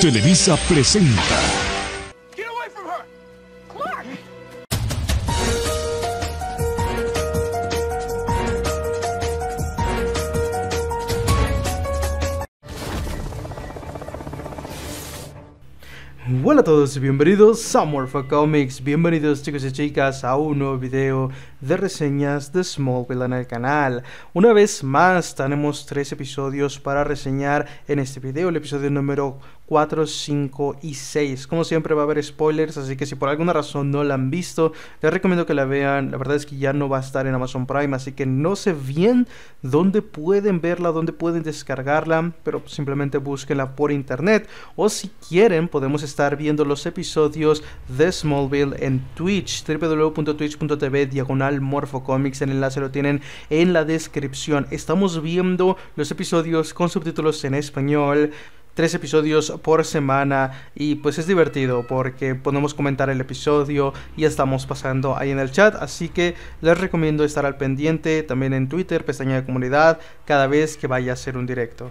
Televisa presenta. Hola a todos y bienvenidos a for Comics, bienvenidos chicos y chicas a un nuevo video de reseñas de Smallville en el canal. Una vez más tenemos tres episodios para reseñar en este video, el episodio número 4, 5 y 6. Como siempre va a haber spoilers, así que si por alguna razón no la han visto, les recomiendo que la vean. La verdad es que ya no va a estar en Amazon Prime, así que no sé bien dónde pueden verla, dónde pueden descargarla, pero simplemente búsquenla por internet. O si quieren, podemos estar viendo los episodios de Smallville en Twitch, www.twitch.tv diagonal morfocomics. El enlace lo tienen en la descripción. Estamos viendo los episodios con subtítulos en español tres episodios por semana y pues es divertido porque podemos comentar el episodio y estamos pasando ahí en el chat así que les recomiendo estar al pendiente también en Twitter pestaña de comunidad cada vez que vaya a ser un directo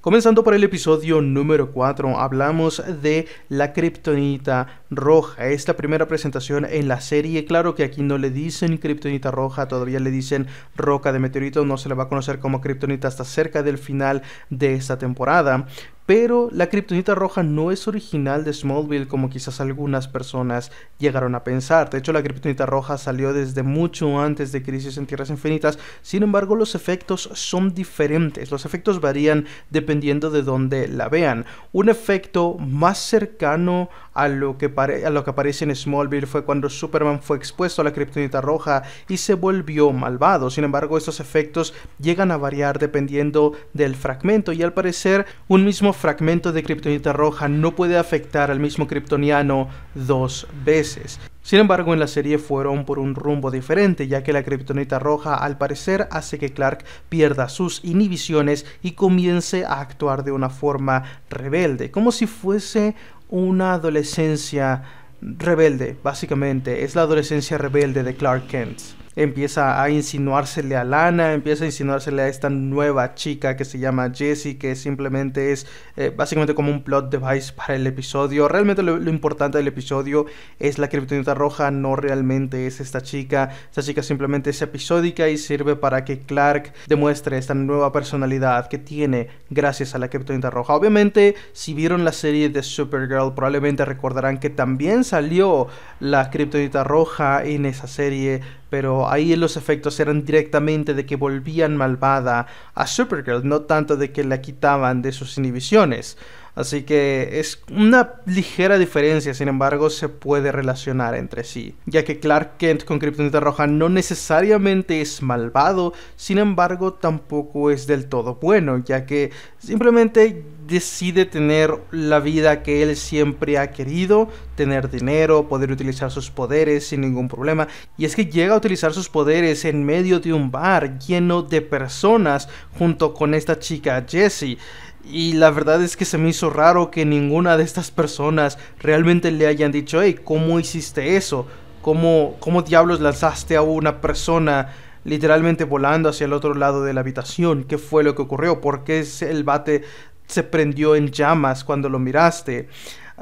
Comenzando por el episodio número 4, hablamos de la kriptonita roja. Esta primera presentación en la serie, claro que aquí no le dicen kriptonita roja, todavía le dicen roca de meteorito, no se le va a conocer como kriptonita hasta cerca del final de esta temporada. Pero la kriptonita roja no es original de Smallville como quizás algunas personas llegaron a pensar. De hecho, la kriptonita roja salió desde mucho antes de Crisis en Tierras Infinitas. Sin embargo, los efectos son diferentes. Los efectos varían dependiendo de dónde la vean. Un efecto más cercano a lo que, a lo que aparece en Smallville fue cuando Superman fue expuesto a la kriptonita roja y se volvió malvado. Sin embargo, estos efectos llegan a variar dependiendo del fragmento y al parecer un mismo fragmento de kriptonita roja no puede afectar al mismo kriptoniano dos veces. Sin embargo, en la serie fueron por un rumbo diferente, ya que la kriptonita roja al parecer hace que Clark pierda sus inhibiciones y comience a actuar de una forma rebelde, como si fuese una adolescencia rebelde, básicamente. Es la adolescencia rebelde de Clark Kent empieza a insinuársele a Lana, empieza a insinuársele a esta nueva chica que se llama Jessie, que simplemente es eh, básicamente como un plot device para el episodio. Realmente lo, importante del episodio es la criptonita roja, no realmente es esta chica. Esta chica simplemente es episódica y sirve para que Clark demuestre esta nueva personalidad que tiene gracias a la criptonita roja. Obviamente, si vieron la serie de Supergirl, probablemente recordarán que también salió la criptonita roja en esa serie pero ahí los efectos eran directamente de que volvían malvada a Supergirl, no tanto de que la quitaban de sus inhibiciones. Así que es una ligera diferencia, sin embargo, se puede relacionar entre sí, ya que Clark Kent con Kryptonita Roja no necesariamente es malvado, sin embargo, tampoco es del todo bueno, ya que simplemente decide tener la vida que él siempre ha querido, tener dinero, poder utilizar sus poderes sin ningún problema. Y es que llega a utilizar sus poderes en medio de un bar lleno de personas junto con esta chica Jessie. Y la verdad es que se me hizo raro que ninguna de estas personas realmente le hayan dicho, hey, ¿cómo hiciste eso? ¿Cómo, cómo diablos lanzaste a una persona? literalmente volando hacia el otro lado de la habitación. ¿Qué fue lo que ocurrió? ¿Por qué el bate se prendió en llamas cuando lo miraste.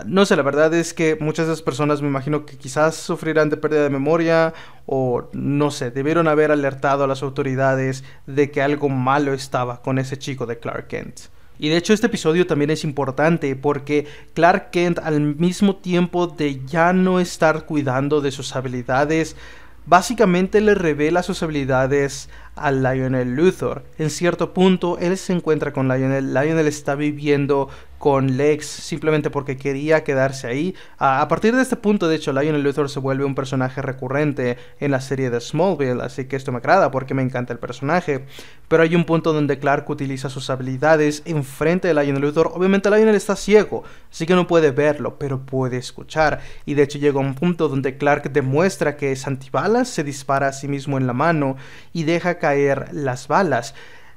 No sé, la verdad es que muchas de esas personas me imagino que quizás sufrirán de pérdida de memoria o no sé, debieron haber alertado a las autoridades de que algo malo estaba con ese chico de Clark Kent. Y de hecho este episodio también es importante porque Clark Kent al mismo tiempo de ya no estar cuidando de sus habilidades, básicamente le revela sus habilidades a Lionel Luthor. En cierto punto, él se encuentra con Lionel. Lionel está viviendo con Lex simplemente porque quería quedarse ahí. A partir de este punto, de hecho, Lionel Luthor se vuelve un personaje recurrente en la serie de Smallville, así que esto me agrada porque me encanta el personaje. Pero hay un punto donde Clark utiliza sus habilidades enfrente de Lionel Luthor. Obviamente Lionel está ciego, así que no puede verlo, pero puede escuchar. Y de hecho llega un punto donde Clark demuestra que es antibalas, se dispara a sí mismo en la mano y deja caer las balas.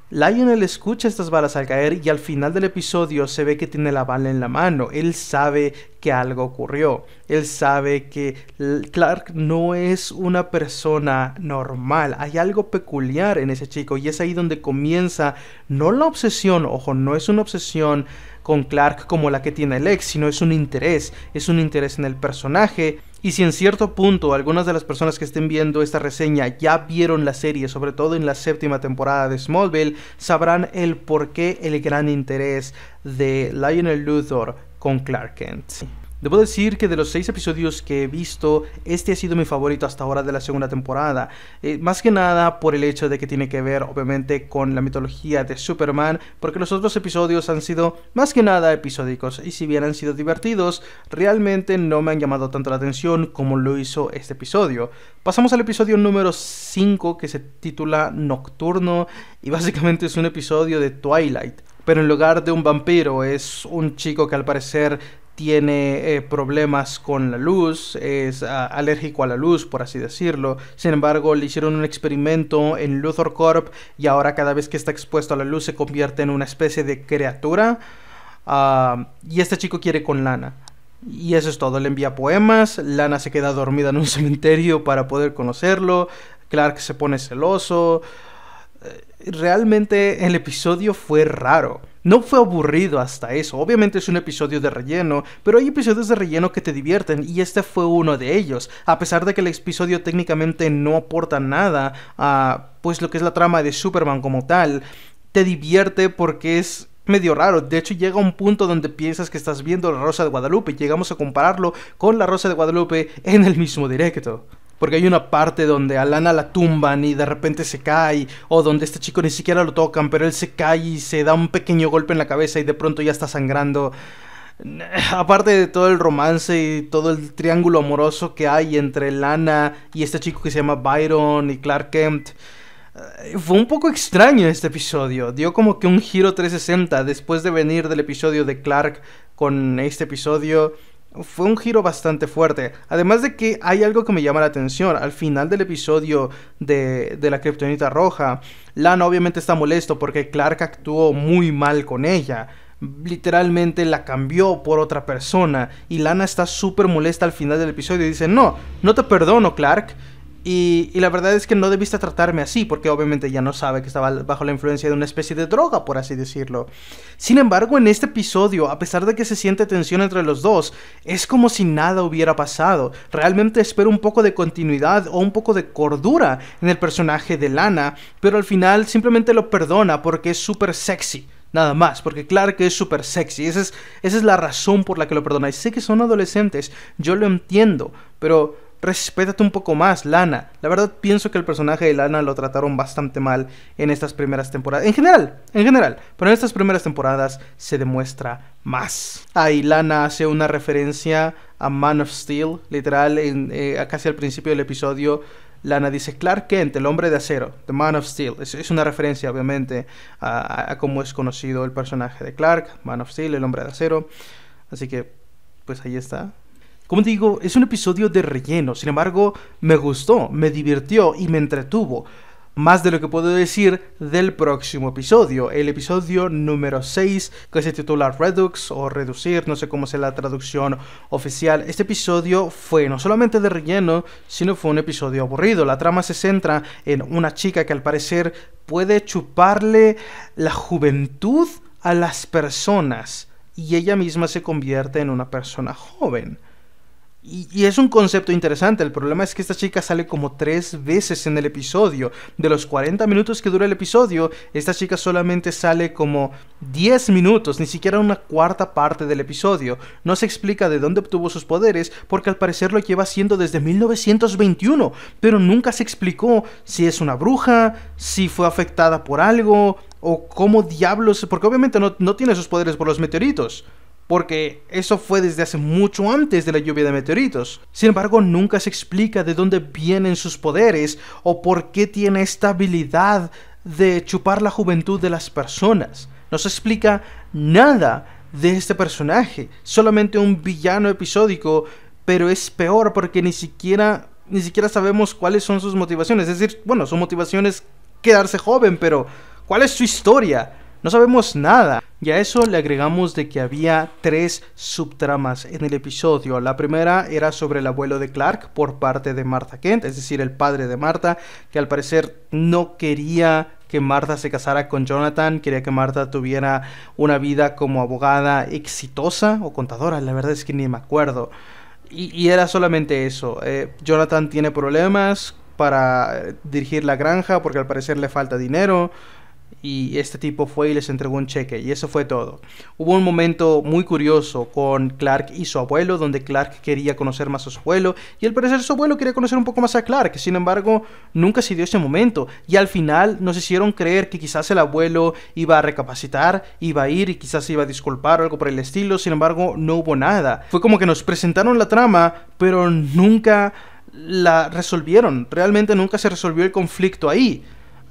Lionel escucha estas balas al caer y al final del episodio se ve que tiene la bala en la mano. Él sabe que algo ocurrió. Él sabe que Clark no es una persona normal. Hay algo peculiar en ese chico y es ahí donde comienza no la obsesión, ojo, no es una obsesión con Clark como la que tiene Lex, sino es un interés, es un interés en el personaje. Y si en cierto punto algunas de las personas que estén viendo esta reseña ya vieron la serie, sobre todo en la séptima temporada de Smallville, sabrán el por qué el gran interés de Lionel Luthor con Clark Kent. Debo decir que de los seis episodios que he visto, este ha sido mi favorito hasta ahora de la segunda temporada. Eh, más que nada por el hecho de que tiene que ver obviamente con la mitología de Superman, porque los otros episodios han sido más que nada episódicos y si bien han sido divertidos, realmente no me han llamado tanto la atención como lo hizo este episodio. Pasamos al episodio número 5 que se titula Nocturno y básicamente es un episodio de Twilight pero en lugar de un vampiro es un chico que al parecer tiene eh, problemas con la luz, es ah, alérgico a la luz, por así decirlo. Sin embargo, le hicieron un experimento en Luthor Corp y ahora cada vez que está expuesto a la luz se convierte en una especie de criatura. Ah, y este chico quiere con Lana. Y eso es todo, le envía poemas, Lana se queda dormida en un cementerio para poder conocerlo, Clark se pone celoso. Eh, realmente el episodio fue raro. No fue aburrido hasta eso, obviamente es un episodio de relleno, pero hay episodios de relleno que te divierten y este fue uno de ellos. A pesar de que el episodio técnicamente no aporta nada a pues lo que es la trama de Superman como tal, te divierte porque es medio raro. De hecho, llega un punto donde piensas que estás viendo la Rosa de Guadalupe. y Llegamos a compararlo con la Rosa de Guadalupe en el mismo directo. Porque hay una parte donde a Lana la tumban y de repente se cae, o donde este chico ni siquiera lo tocan, pero él se cae y se da un pequeño golpe en la cabeza y de pronto ya está sangrando. Aparte de todo el romance y todo el triángulo amoroso que hay entre Lana y este chico que se llama Byron y Clark Kent, eh, fue un poco extraño este episodio. Dio como que un giro 360 después de venir del episodio de Clark con este episodio fue un giro bastante fuerte. Además de que hay algo que me llama la atención. Al final del episodio de, de la Kryptonita Roja, Lana obviamente está molesto porque Clark actuó muy mal con ella. Literalmente la cambió por otra persona. Y Lana está súper molesta al final del episodio y dice, no, no te perdono Clark. Y, la verdad es que no debiste tratarme así, porque obviamente ya no sabe que estaba bajo la influencia de una especie de droga, por así decirlo. Sin embargo, en este episodio, a pesar de que se siente tensión entre los dos, es como si nada hubiera pasado. Realmente espero un poco de continuidad o un poco de cordura en el personaje de Lana, pero al final simplemente lo perdona porque es súper sexy. Nada más, porque claro que es súper sexy. Esa es, esa es la razón por la que lo Y Sé que son adolescentes, yo lo entiendo, pero Respétate un poco más, Lana. La verdad pienso que el personaje de Lana lo trataron bastante mal en estas primeras temporadas. En general, en general. Pero en estas primeras temporadas se demuestra más. Ahí Lana hace una referencia a Man of Steel, literal, en, eh, casi al principio del episodio. Lana dice Clark Kent, el hombre de acero, The Man of Steel. Es, una referencia, obviamente, a, a, cómo es conocido el personaje de Clark, Man of Steel, el hombre de acero. Así que, pues ahí está. Como digo, es un episodio de relleno, sin embargo, me gustó, me divirtió y me entretuvo. Más de lo que puedo decir del próximo episodio, el episodio número 6 que se titula Redux o Reducir, no sé cómo sea la traducción oficial. Este episodio fue no solamente de relleno, sino fue un episodio aburrido. La trama se centra en una chica que al parecer puede chuparle la juventud a las personas y ella misma se convierte en una persona joven. Y, es un concepto interesante, el problema es que esta chica sale como tres veces en el episodio. De los 40 minutos que dura el episodio, esta chica solamente sale como 10 minutos, ni siquiera una cuarta parte del episodio. No se explica de dónde obtuvo sus poderes, porque al parecer lo lleva haciendo desde 1921, pero nunca se explicó si es una bruja, si fue afectada por algo, o cómo diablos, porque obviamente no, no tiene sus poderes por los meteoritos porque eso fue desde hace mucho antes de la lluvia de meteoritos. Sin embargo, nunca se explica de dónde vienen sus poderes o por qué tiene esta habilidad de chupar la juventud de las personas. No se explica nada de este personaje, solamente un villano episódico, pero es peor porque ni siquiera ni siquiera sabemos cuáles son sus motivaciones, es decir, bueno, su motivación es quedarse joven, pero ¿cuál es su historia? No sabemos nada. Y a eso le agregamos de que había tres subtramas en el episodio. La primera era sobre el abuelo de Clark por parte de Martha Kent, es decir, el padre de Martha, que al parecer no quería que Martha se casara con Jonathan, quería que Martha tuviera una vida como abogada exitosa o contadora, la verdad es que ni me acuerdo. Y, era solamente eso. Eh, Jonathan tiene problemas para eh, dirigir la granja porque al parecer le falta dinero y este tipo fue y les entregó un cheque y eso fue todo. Hubo un momento muy curioso con Clark y su abuelo donde Clark quería conocer más a su abuelo y al parecer su abuelo quería conocer un poco más a Clark, sin embargo nunca se dio ese momento y al final nos hicieron creer que quizás el abuelo iba a recapacitar, iba a ir y quizás iba a disculpar o algo por el estilo, sin embargo no hubo nada. Fue como que nos presentaron la trama pero nunca la resolvieron, realmente nunca se resolvió el conflicto ahí.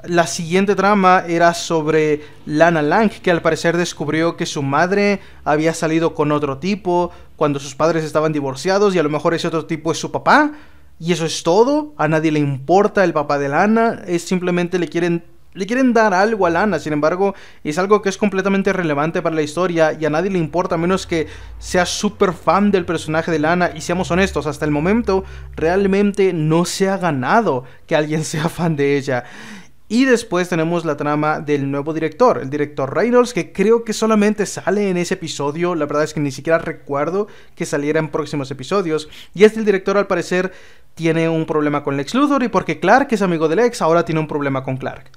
La siguiente trama era sobre Lana Lang, que al parecer descubrió que su madre había salido con otro tipo cuando sus padres estaban divorciados y a lo mejor ese otro tipo es su papá. Y eso es todo, a nadie le importa el papá de Lana, simplemente le quieren le quieren dar algo a Lana, sin embargo, es algo que es completamente relevante para la historia y a nadie le importa a menos que sea súper fan del personaje de Lana y seamos honestos, hasta el momento realmente no se ha ganado que alguien sea fan de ella. Y después tenemos la trama del nuevo director, el director Reynolds, que creo que solamente sale en ese episodio. La verdad es que ni siquiera recuerdo que saliera en próximos episodios. Y este director, al parecer, tiene un problema con Lex Luthor y porque Clark, es amigo de Lex, ahora tiene un problema con Clark.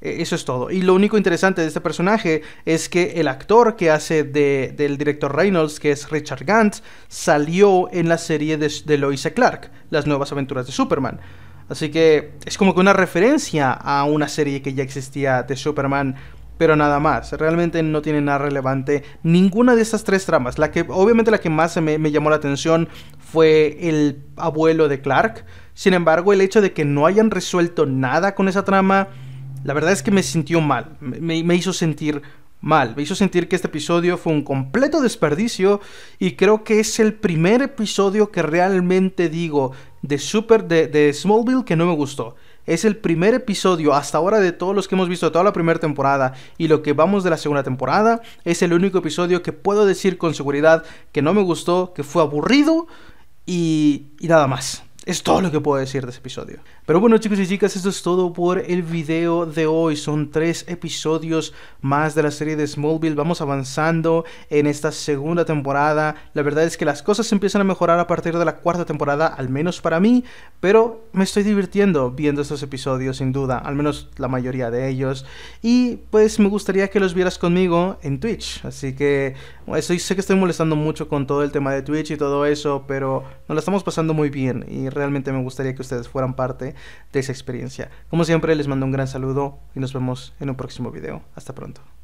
E, eso es todo. Y lo único interesante de este personaje es que el actor que hace del director Reynolds, que es Richard Gantz, salió en la serie de, de Lois Clark, Las Nuevas Aventuras de Superman. Así que es como que una referencia a una serie que ya existía de Superman, pero nada más. Realmente no tiene nada relevante ninguna de estas tres tramas. La que, obviamente, la que más me, llamó la atención fue el abuelo de Clark. Sin embargo, el hecho de que no hayan resuelto nada con esa trama, la verdad es que me sintió mal. me hizo sentir mal. Me hizo sentir que este episodio fue un completo desperdicio y creo que es el primer episodio que realmente digo de Super de, Smallville que no me gustó. Es el primer episodio hasta ahora de todos los que hemos visto toda la primera temporada y lo que vamos de la segunda temporada. Es el único episodio que puedo decir con seguridad que no me gustó, que fue aburrido y, y nada más. Es todo lo que puedo decir de ese episodio. Pero bueno chicos y chicas, esto es todo por el video de hoy. Son tres episodios más de la serie de Smallville. Vamos avanzando en esta segunda temporada. La verdad es que las cosas empiezan a mejorar a partir de la cuarta temporada, al menos para mí. Pero me estoy divirtiendo viendo estos episodios, sin duda. Al menos la mayoría de ellos. Y pues me gustaría que los vieras conmigo en Twitch. Así que bueno, sé que estoy molestando mucho con todo el tema de Twitch y todo eso. Pero nos la estamos pasando muy bien. Y realmente me gustaría que ustedes fueran parte de esa experiencia. Como siempre, les mando un gran saludo y nos vemos en un próximo video. Hasta pronto.